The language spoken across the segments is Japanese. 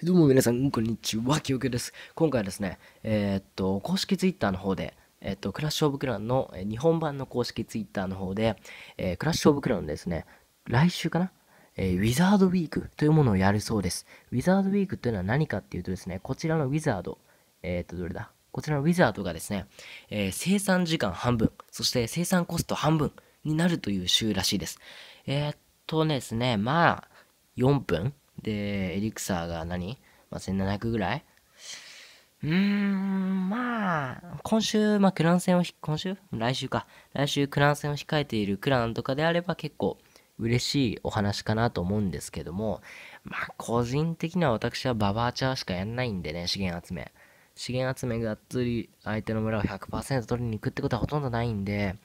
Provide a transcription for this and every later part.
どうも皆さん、こんにちは、きよけです。今回はですね、えー、っと、公式ツイッターの方で、えー、っと、クラッシュオブクランの日本版の公式ツイッターの方で、えー、クラッシュオブクランのですね、来週かなえウィザードウィークというものをやるそうです。ウィザードウィークというのは何かっていうとですね、こちらのウィザード、えっと、どれだこちらのウィザードがですね、え生産時間半分、そして生産コスト半分になるという週らしいです。えっとですね、まあ、4分で、エリクサーが何、まあ、?1700 ぐらいうーん、まあ、今週、まあ、クラン戦を今週来週か。来週、クラン戦を控えているクランとかであれば結構嬉しいお話かなと思うんですけども、まあ、個人的には私はババアチャーしかやんないんでね、資源集め。資源集めがっつり相手の村を100%取りに行くってことはほとんどないんで、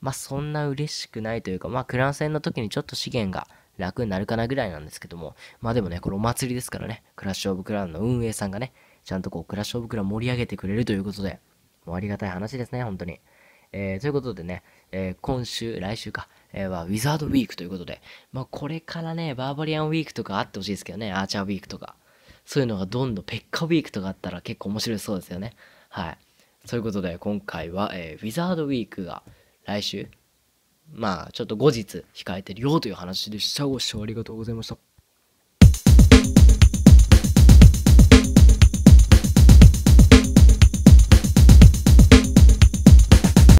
まあ、そんな嬉しくないというか、まあ、クラン戦の時にちょっと資源が、楽になるかなぐらいなんですけども、まあでもね、これお祭りですからね、クラッシュオブクラウンの運営さんがね、ちゃんとこう、クラッシュオブクラウン盛り上げてくれるということで、もうありがたい話ですね、本当に。えー、ということでね、えー、今週、来週か、えー、はウィザードウィークということで、まあこれからね、バーバリアンウィークとかあってほしいですけどね、アーチャーウィークとか、そういうのがどんどんペッカウィークとかあったら結構面白いそうですよね。はい。ということで、今回は、えー、ウィザードウィークが来週、まあ、ちょっと後日控えてるよという話でした。ご視聴ありがとうございました。